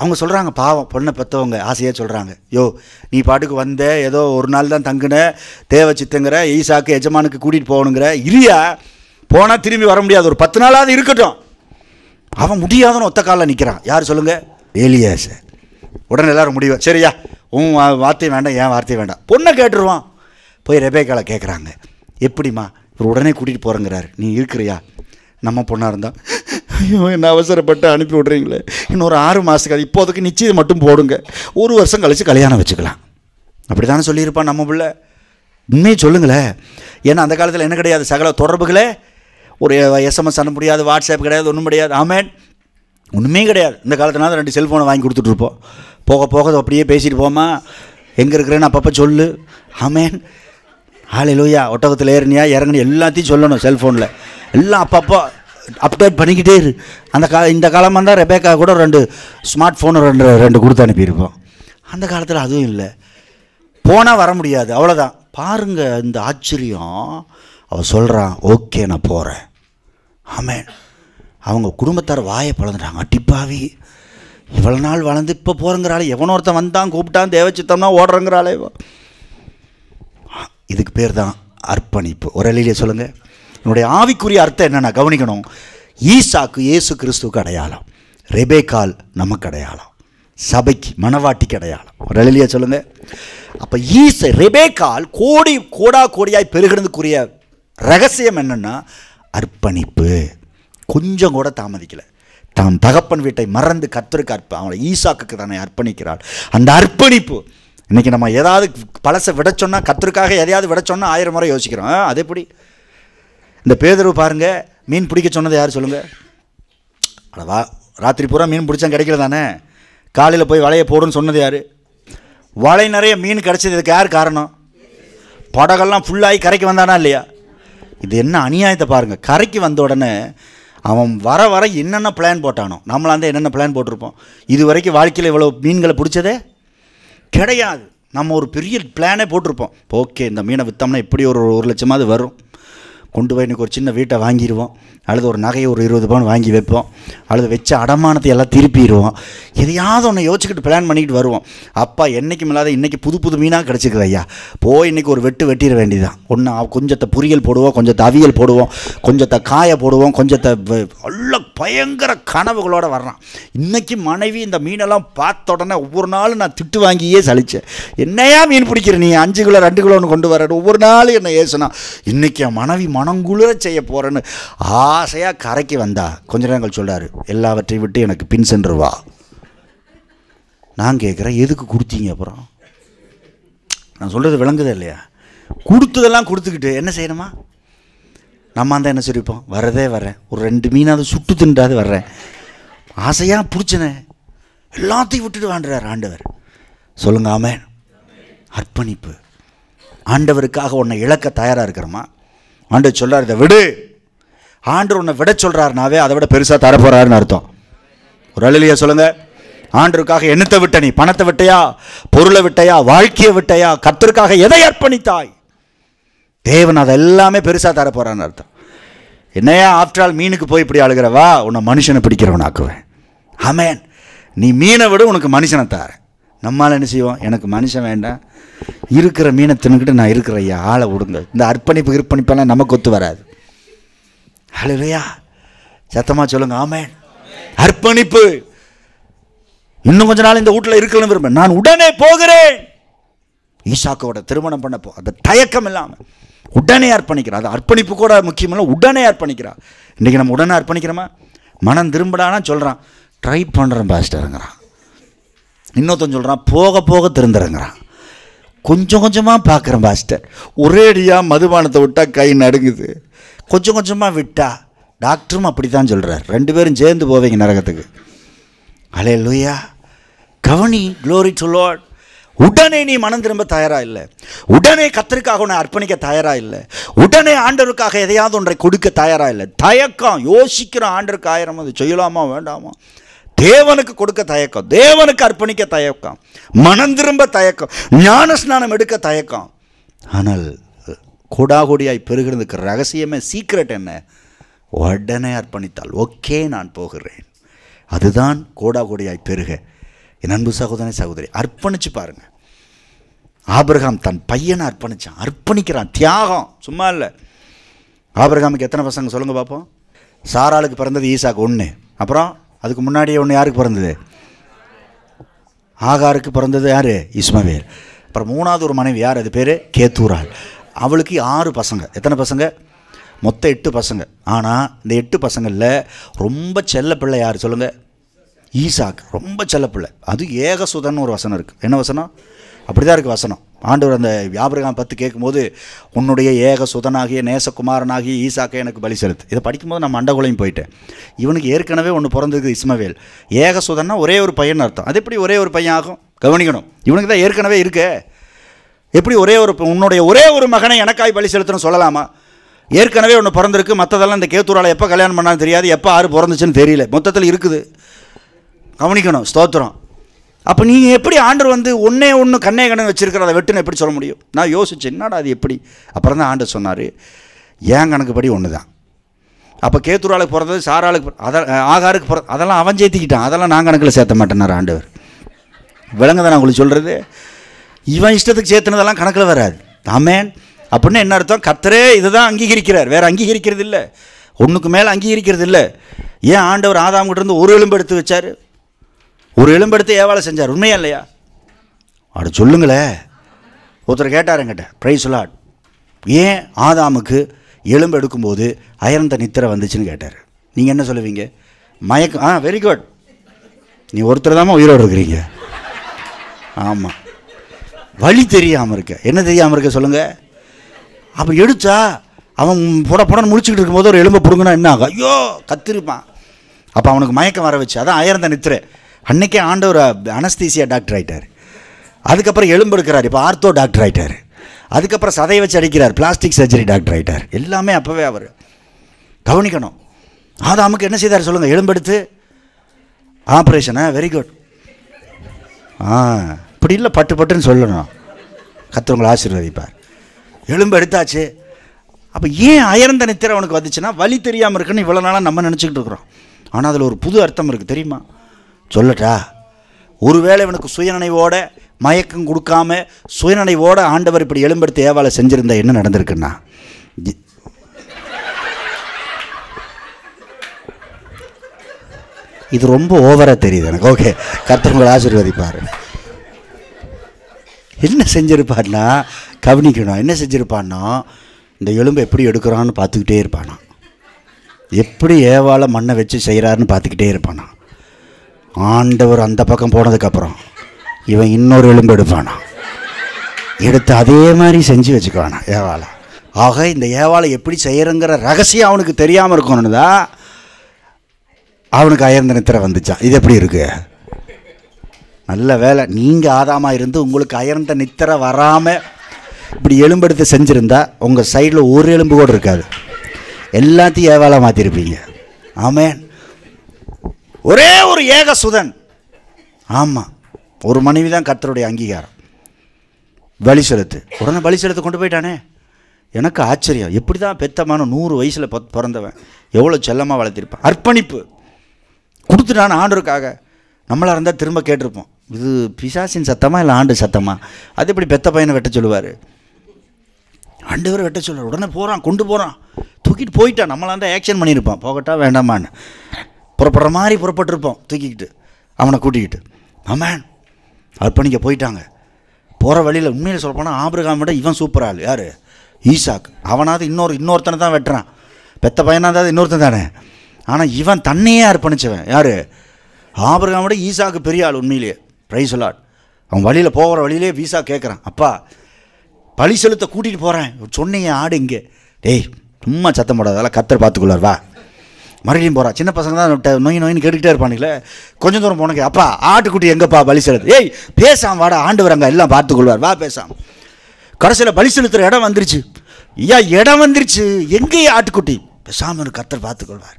அவங்க சொல்கிறாங்க பாவம் பொண்ணை பெற்றவங்க ஆசையாக சொல்கிறாங்க யோ நீ பாட்டுக்கு வந்த ஏதோ ஒரு நாள் தான் தங்குன தேவை சித்தங்கிற ஈசாக்கு எஜமானுக்கு கூட்டிகிட்டு போகணுங்கிற இல்லையா போனால் திரும்பி வர முடியாது ஒரு பத்து நாளாவது இருக்கட்டும் அவன் முடியாதுன்னு ஒத்த காலில் நிற்கிறான் யார் சொல்லுங்கள் வேலியா சார் உடனே எல்லோரும் முடிவு சரியா உன் வார்த்தையும் வேண்டாம் என் வார்த்தை வேண்டாம் பொண்ணை கேட்டுருவான் போய் ரெபேக்கால கேட்குறாங்க எப்படிம்மா இவர் உடனே கூட்டிகிட்டு போகிறேங்கிறார் நீ இருக்கிறியா நம்ம பொண்ணாக இருந்தால் ஐயோ என்ன அவசரப்பட்டு அனுப்பி விட்றீங்களே இன்னொரு ஆறு மாதத்துக்கு அது இப்போதைக்கு நிச்சயம் மட்டும் போடுங்க ஒரு வருஷம் கழித்து கல்யாணம் வச்சுக்கலாம் அப்படி தானே சொல்லியிருப்பான் நம்ம பிள்ளை உண்மையை சொல்லுங்களேன் ஏன்னா அந்த காலத்தில் என்ன கிடையாது சகல தொடர்புகளே ஒரு எஸ்எம்எஸ் அனுப்ப முடியாது வாட்ஸ்அப் கிடையாது ஒன்றும் கிடையாது ஆமேன் ஒன்றுமே கிடையாது இந்த காலத்தினால ரெண்டு செல்ஃபோனை வாங்கி கொடுத்துட்ருப்போம் போக போக அப்படியே பேசிட்டு போமா எங்கே இருக்கிறேன்னு அப்பப்போ சொல்லு ஆமேன் ஆளு லூயா ஒட்டகத்தில் ஏறினியா இறங்குனி எல்லாத்தையும் சொல்லணும் செல்ஃபோனில் எல்லாம் அப்பப்போ அப்டேட் பண்ணிக்கிட்டே இரு அந்த கா இந்த காலமாக இருந்தால் ரெபேக்கா கூட ரெண்டு ஸ்மார்ட் ஃபோனு ரெண்டு ரெண்டு கொடுத்து அனுப்பியிருப்போம் அந்த காலத்தில் அதுவும் இல்லை போனால் வர முடியாது அவ்வளோதான் பாருங்கள் இந்த ஆச்சரியம் அவள் சொல்கிறான் ஓகே நான் போகிறேன் ஆமேன் அவங்க குடும்பத்தார் வாயை பழந்துட்டாங்க டிப்பாவி இவ்வளோ நாள் வளர்ந்து இப்போ போகிறங்கிறாள் எவனோ ஒருத்தன் வந்தான் கூப்பிட்டான் தேவச்சித்தம்னா ஓடுறங்கிறாளே இதுக்கு பேர் தான் அர்ப்பணிப்பு ஒரு அழியிலே சொல்லுங்கள் என்னுடைய ஆவிக்குரிய அர்த்தம் என்னென்ன கவனிக்கணும் ஈசாக்கு இயேசு கிறிஸ்துவுக்கு அடையாளம் ரெபேக்கால் நமக்கு அடையாளம் சபைக்கு மனவாட்டிக்கு அடையாளம் ஒரு எளிய சொல்லுங்கள் அப்போ ஈச ரெபேக்கால் கோடி கோடா கோடியாய் பெருகிறதுக்குரிய ரகசியம் என்னென்னா அர்ப்பணிப்பு கொஞ்சம் கூட தாமதிக்கலை தாம் தகப்பன் வீட்டை மறந்து கத்திருக்க அற்ப அவளை ஈசாக்கு தன்னை அர்ப்பணிக்கிறாள் அந்த அர்ப்பணிப்பு இன்றைக்கி நம்ம ஏதாவது பழசை விட சொன்னால் எதையாவது விட சொன்னால் ஆயிரம் முறை யோசிக்கிறோம் அது எப்படி இந்த பேதரவு பாருங்கள் மீன் பிடிக்க சொன்னது யார் சொல்லுங்கள் அடவா ராத்திரி பூரா மீன் பிடிச்சா கிடைக்கல தானே காலையில் போய் வலையை போடுன்னு சொன்னது யார் வலை நிறைய மீன் இதுக்கு யார் காரணம் படகெல்லாம் ஃபுல்லாகி கரைக்கு வந்தானா இல்லையா இது என்ன அநியாயத்தை பாருங்கள் கரைக்கு வந்த உடனே அவன் வர வர என்னென்ன பிளான் போட்டானோ நம்மளாந்தே என்னென்ன பிளான் போட்டிருப்போம் இது வரைக்கும் வாழ்க்கையில் இவ்வளோ மீன்களை பிடிச்சதே கிடையாது நம்ம ஒரு பெரிய பிளானே போட்டிருப்போம் ஓகே இந்த மீனை விற்றோம்னா இப்படி ஒரு ஒரு லட்சமாவது வரும் கொண்டு போய் இன்றைக்கி ஒரு சின்ன வீட்டை வாங்கிடுவோம் அல்லது ஒரு நகையை ஒரு இருபது பவுன் வாங்கி வைப்போம் அல்லது வச்ச அடமானத்தை எல்லாம் திருப்பிடுவோம் எதையாவது ஒன்று யோசிச்சுக்கிட்டு பிளான் பண்ணிக்கிட்டு வருவோம் அப்பா என்றைக்கும் இல்லாத இன்றைக்கி புது புது மீனாக கிடச்சிக்குது ஐயா போய் இன்றைக்கி ஒரு வெட்டு வெட்டிட வேண்டியதான் ஒன்று கொஞ்சத்தை பொரியல் போடுவோம் கொஞ்சத்தை அவியல் போடுவோம் கொஞ்சத்தை காய போடுவோம் கொஞ்சத்தை நல்ல பயங்கர கனவுகளோடு வர்றான் இன்றைக்கி மனைவி இந்த மீனெல்லாம் பார்த்த உடனே ஒவ்வொரு நாளும் நான் திட்டு வாங்கியே சலித்தேன் என்னையா மீன் பிடிக்கிற நீ அஞ்சு கிலோ ரெண்டு கிலோன்னு கொண்டு வர ஒவ்வொரு நாளும் என்னை ஏசுனா இன்றைக்கி என் மனைவி மனங்குளிர செய்ய போகிறேன்னு ஆசையாக கரைக்கு வந்தா கொஞ்ச நேரங்கள் சொல்கிறார் எல்லாவற்றையும் விட்டு எனக்கு பின் சென்று வா நான் கேட்குறேன் எதுக்கு கொடுத்தீங்க அப்புறம் நான் சொல்கிறது விளங்குதே இல்லையா கொடுத்ததெல்லாம் கொடுத்துக்கிட்டு என்ன செய்யணுமா நம்ம தான் என்ன சொல்லிப்போம் வரதே வரேன் ஒரு ரெண்டு மீனாவது சுட்டு தின்றாது வர்றேன் ஆசையாக பிடிச்சனே எல்லாத்தையும் விட்டுட்டு வாண்டுறார் ஆண்டவர் சொல்லுங்க ஆமே அர்ப்பணிப்பு ஆண்டவருக்காக உன்னை இழக்க தயாராக இருக்கிறோமா ஆண்டு சொல்கிறார் இதை விடு ஆண்டு உன்னை விட சொல்கிறாருனாவே அதை விட பெருசாக தரப்போகிறாருன்னு அர்த்தம் ஒரு அழலியா சொல்லுங்கள் ஆண்டுக்காக எண்ணத்தை விட்ட நீ பணத்தை விட்டையா பொருளை விட்டையா வாழ்க்கையை விட்டையா கத்தருக்காக எதை அர்ப்பணித்தாய் தேவன் அதை எல்லாமே பெருசாக தரப்போகிறான்னு அர்த்தம் என்னையா ஆஃப்டரால் மீனுக்கு போய் இப்படி அழுகிறவா உன்னை மனுஷனை பிடிக்கிறவனாக்குவேன் ஆமேன் நீ மீனை விட உனக்கு மனுஷனை தார நம்மால் என்ன செய்வோம் எனக்கு மனுஷன் வேண்டாம் இருக்கிற மீனை தின்னுக்கிட்டு நான் இருக்கிற ஐயா ஆளை விடுங்க இந்த அர்ப்பணிப்பு இருப்பணிப்பெல்லாம் நமக்கு ஒத்து வராது அழுலையா சத்தமாக சொல்லுங்க ஆமேன் அர்ப்பணிப்பு இன்னும் கொஞ்ச நாள் இந்த வீட்டில் இருக்கணும்னு விரும்ப நான் உடனே போகிறேன் ஈசாக்கோட திருமணம் பண்ணப்போ அந்த தயக்கம் இல்லாமல் உடனே அர்ப்பணிக்கிறார் அது அர்ப்பணிப்பு கூட முக்கியமில்ல உடனே அர்ப்பணிக்கிறார் இன்றைக்கி நம்ம உடனே அர்ப்பணிக்கிறோமா மனம் திரும்படானா சொல்கிறான் ட்ரை பண்ணுறேன் பாஸ்டருங்கிறான் இன்னொருத்தன் சொல்கிறான் போக போக திருந்துறங்கிறான் கொஞ்சம் கொஞ்சமாக பார்க்குறேன் பாஸ்டர் ஒரேடியாக மதுபானத்தை விட்டால் கை நடுங்குது கொஞ்சம் கொஞ்சமாக விட்டா டாக்டரும் அப்படி தான் சொல்கிறார் ரெண்டு பேரும் சேர்ந்து போவீங்க நரகத்துக்கு அலே லூயா கவனி க்ளோரி டு லார்ட் உடனே நீ மனம் திரும்ப தயாரா இல்லை உடனே கத்தருக்காக உன்னை அர்ப்பணிக்க தயாரா இல்லை உடனே ஆண்டருக்காக எதையாவது ஒன்றை கொடுக்க தயாரா இல்லை தயக்கம் யோசிக்கிற ஆண்டருக்கு ஆயிரம் அது செய்யலாமா வேண்டாமா தேவனுக்கு கொடுக்க தயக்கம் தேவனுக்கு அர்ப்பணிக்க தயக்கம் மனம் திரும்ப தயக்கம் ஞான ஸ்நானம் எடுக்க தயக்கம் ஆனால் கூடாகுடியாய் பெறுகிறதுக்கு ரகசியமே சீக்ரெட் என்ன உடனே அர்ப்பணித்தால் ஓகே நான் போகிறேன் அதுதான் கூடாகுடியாய் பெருக என் அன்பு சகோதரி சகோதரி அர்ப்பணித்து பாருங்கள் ஆபிரகாம் தன் பையனை அர்ப்பணித்தான் அர்ப்பணிக்கிறான் தியாகம் சும்மா இல்லை ஆபிரகாமுக்கு எத்தனை பசங்க சொல்லுங்கள் பார்ப்போம் சாராளுக்கு பிறந்தது ஈசாக்கு ஒன்று அப்புறம் அதுக்கு முன்னாடியே ஒன்று யாருக்கு பிறந்தது ஆகாருக்கு பிறந்தது யார் இஸ்மவேல் அப்புறம் மூணாவது ஒரு மனைவி யார் அது பேர் கேத்தூரால் அவளுக்கு ஆறு பசங்க எத்தனை பசங்க மொத்தம் எட்டு பசங்க ஆனால் இந்த எட்டு பசங்களில் ரொம்ப செல்ல பிள்ளை யார் சொல்லுங்கள் ஈசாக் ரொம்ப செல்லப்பிள்ளை அது ஏகசுதன் ஒரு வசனம் இருக்குது என்ன வசனம் அப்படி தான் இருக்குது வசனம் ஆண்டவர் அந்த வியாபாரம் பற்றி கேட்கும்போது உன்னுடைய ஏக சுதனாகிய நேசகுமாரனாகிய ஈசாக்கை எனக்கு பலி செலுத்து இதை படிக்கும்போது நான் மண்டகுலையும் போயிட்டேன் இவனுக்கு ஏற்கனவே ஒன்று பிறந்திருக்கு இஸ்மவேல் ஏக சுதன்னா ஒரே ஒரு பையன் அர்த்தம் அது எப்படி ஒரே ஒரு பையன் ஆகும் கவனிக்கணும் இவனுக்கு தான் ஏற்கனவே இருக்கு எப்படி ஒரே ஒரு உன்னுடைய ஒரே ஒரு மகனை எனக்காய் பலி செலுத்தணும் சொல்லலாமா ஏற்கனவே ஒன்று பிறந்திருக்கு மற்றதெல்லாம் இந்த கேத்தூரால் எப்போ கல்யாணம் பண்ணாலும் தெரியாது எப்போ ஆறு பிறந்துச்சுன்னு தெரியல மொத்தத்தில் இருக்குது கவனிக்கணும் ஸ்தோத்திரம் அப்போ நீங்கள் எப்படி ஆண்டர் வந்து ஒன்றே ஒன்று கண்ணே கண்ணை வச்சுருக்கிற அதை வெட்டுன்னு எப்படி சொல்ல முடியும் நான் யோசிச்சேன் என்னடா அது எப்படி அப்புறம் தான் ஆண்டர் சொன்னார் ஏன் கணக்குப்படி ஒன்று தான் அப்போ கேத்துராளுக்கு போகிறது சாராளுக்கு அதான் ஆகாருக்கு போகிறது அதெல்லாம் அவன் சேர்த்திக்கிட்டான் அதெல்லாம் நான் கணக்கில் சேர்த்த மாட்டேனார் ஆண்டவர் விலங்கு தான் உங்களுக்கு சொல்கிறது இவன் இஷ்டத்துக்கு சேர்த்துனதெல்லாம் கணக்கில் வராது ஆமேன் அப்படின்னு என்ன அர்த்தம் கத்தரே இதை தான் அங்கீகரிக்கிறார் வேறு அங்கீகரிக்கிறது இல்லை ஒன்றுக்கு மேலே அங்கீகரிக்கிறது இல்லை ஏன் ஆண்டவர் ஆதாம் கிட்டேருந்து ஒரு எலும்பு எடுத்து வச்சார் ஒரு எலும்பெடுத்து ஏவாலை செஞ்சார் உண்மையா இல்லையா அப்படி சொல்லுங்களே ஒருத்தர் கேட்டார் என்கிட்ட ப்ரைஸ் லாட் ஏன் ஆதாமுக்கு எலும்பு எடுக்கும்போது அயர்ந்த நித்திரை வந்துச்சுன்னு கேட்டார் நீங்கள் என்ன சொல்லுவீங்க மயக்கம் ஆ வெரி குட் நீ ஒருத்தர் தான் உயிரோடு இருக்கிறீங்க ஆமாம் வழி தெரியாமல் இருக்க என்ன தெரியாமல் இருக்க சொல்லுங்கள் அப்போ எடுத்தா அவன் புட புடன்னு முடிச்சுக்கிட்டு இருக்கும்போது ஒரு எலும்பை பிடுங்கினா என்ன ஆகும் ஐயோ கத்திருப்பான் அப்போ அவனுக்கு மயக்கம் வர வச்சு அதான் அயர்ந்த நித்திரை அன்றைக்கே ஆண்டவர் அனஸ்தீசியா டாக்டர் ஆகிட்டார் அதுக்கப்புறம் எலும்பெடுக்கிறார் இப்போ ஆர்த்தோ டாக்டர் ஆகிட்டார் அதுக்கப்புறம் சதையை வச்சு அடிக்கிறார் பிளாஸ்டிக் சர்ஜரி டாக்டர் ஆகிட்டார் எல்லாமே அப்போவே அவர் கவனிக்கணும் அமுக்கு என்ன செய்தார் சொல்லுங்கள் எலும்பெடுத்து ஆப்ரேஷனா வெரி குட் ஆ இப்படி இல்லை பட்டு பட்டுன்னு சொல்லணும் கத்துறவங்களை ஆசீர்வதிப்பார் எலும்பு எடுத்தாச்சு அப்போ ஏன் அயர்ந்த நித்திரை அவனுக்கு வந்துச்சுன்னா வழி தெரியாமல் இருக்குன்னு இவ்வளோ நாளாக நம்ம நினச்சிக்கிட்டு இருக்கிறோம் ஆனால் அதில் ஒரு புது அர்த்தம் இருக்குது தெரியுமா சொல்லட்டா ஒருவேளை இவனுக்கு சுயநினைவோட மயக்கம் கொடுக்காம சுயநினைவோட ஆண்டவர் இப்படி எலும்படுத்த ஏவாலை செஞ்சுருந்தா என்ன நடந்திருக்குன்னா இது ரொம்ப ஓவராக தெரியுது எனக்கு ஓகே கர்த்தவங்களை ஆசீர்வதிப்பார் என்ன செஞ்சுருப்பான்னா கவனிக்கணும் என்ன செஞ்சுருப்பான்னா இந்த எலும்பு எப்படி எடுக்கிறான்னு பார்த்துக்கிட்டே இருப்பானா எப்படி ஏவாலை மண்ணை வச்சு செய்கிறாருன்னு பார்த்துக்கிட்டே இருப்பானா ஆண்டவர் அந்த பக்கம் போனதுக்கப்புறம் இவன் இன்னொரு எலும்பு எடுப்பானா எடுத்து அதே மாதிரி செஞ்சு வச்சுக்குவானா ஏவாலை ஆக இந்த ஏவாலை எப்படி செய்கிறங்கிற ரகசியம் அவனுக்கு தெரியாமல் இருக்கணும்னு தான் அவனுக்கு அயர்ந்த நித்திரை வந்துச்சான் இது எப்படி இருக்கு நல்ல வேலை நீங்கள் ஆதாமாக இருந்து உங்களுக்கு அயர்ந்த நித்திரை வராமல் இப்படி எலும்பெடுத்து செஞ்சுருந்தா உங்கள் சைடில் ஒரு எலும்பு கூட இருக்காது எல்லாத்தையும் ஏவாலை மாற்றிருப்பீங்க ஆமேன் ஒரே ஒரு ஏக சுதன் ஆமாம் ஒரு மனைவி தான் கர்த்தருடைய அங்கீகாரம் வழி செலுத்து உடனே வழி செலுத்து கொண்டு போயிட்டானே எனக்கு ஆச்சரியம் எப்படி தான் பெத்தமான நூறு வயசில் பிறந்தவன் எவ்வளோ செல்லமாக வளர்த்திருப்பான் அர்ப்பணிப்பு கொடுத்துட்டான ஆண்டருக்காக நம்மளாக இருந்தால் திரும்ப கேட்டிருப்போம் இது பிசாசின் சத்தமாக இல்லை ஆண்டு சத்தமாக அது எப்படி பெத்த பையனை வெட்ட சொல்லுவார் ஆண்டு பேர் வெட்ட சொல்லுவார் உடனே போகிறான் கொண்டு போகிறான் தூக்கிட்டு போயிட்டான் நம்மளாக இருந்தால் ஆக்ஷன் பண்ணியிருப்பான் போகட்டா வேண்டாமான்னு புறப்படுற மாதிரி புறப்பட்டுருப்போம் தூக்கிக்கிட்டு அவனை கூட்டிக்கிட்டு ஆமாம் அர்ப்பணிக்க போயிட்டாங்க போகிற வழியில் உண்மையில் சொல்லப்போனால் ஆபிரகாம் விட இவன் சூப்பர் ஆள் யார் ஈசாக் அவனாவது இன்னொரு இன்னொருத்தனை தான் வெட்டுறான் பெத்த பையனாவது இன்னொருத்தன் தானே ஆனால் இவன் தன்னையே அர்ப்பணிச்சவன் யார் ஆபிரகாம் விட ஈசாக்கு பெரிய ஆள் உண்மையிலேயே ப்ரைஸ் லாட் அவன் வழியில் போகிற வழியிலே வீசா கேட்குறான் அப்பா பழி செலுத்த கூட்டிகிட்டு போகிறேன் சொன்னீங்க ஆடு இங்கே டேய் சும்மா சத்தம் போடாத அதெல்லாம் கத்தர் பார்த்துக்குள்ளார் வா மறுபடியும் போகிறா சின்ன பசங்க தான் நொய் நோயின்னு கேட்டுக்கிட்டே இருப்பானுங்களே கொஞ்சம் தூரம் போனக்கு அப்பா ஆட்டுக்குட்டி எங்கப்பா பலி செலுத்து ஏய் பேசாம் வாடா ஆண்டு அங்கே எல்லாம் பார்த்துக்கொள்வார் வா பேசாம் கடைசியில் பலி செலுத்துகிற இடம் வந்துருச்சு ஐயா இடம் வந்துருச்சு எங்கேயே ஆட்டுக்குட்டி பேசாமல் கத்தர் பார்த்துக்கொள்வார்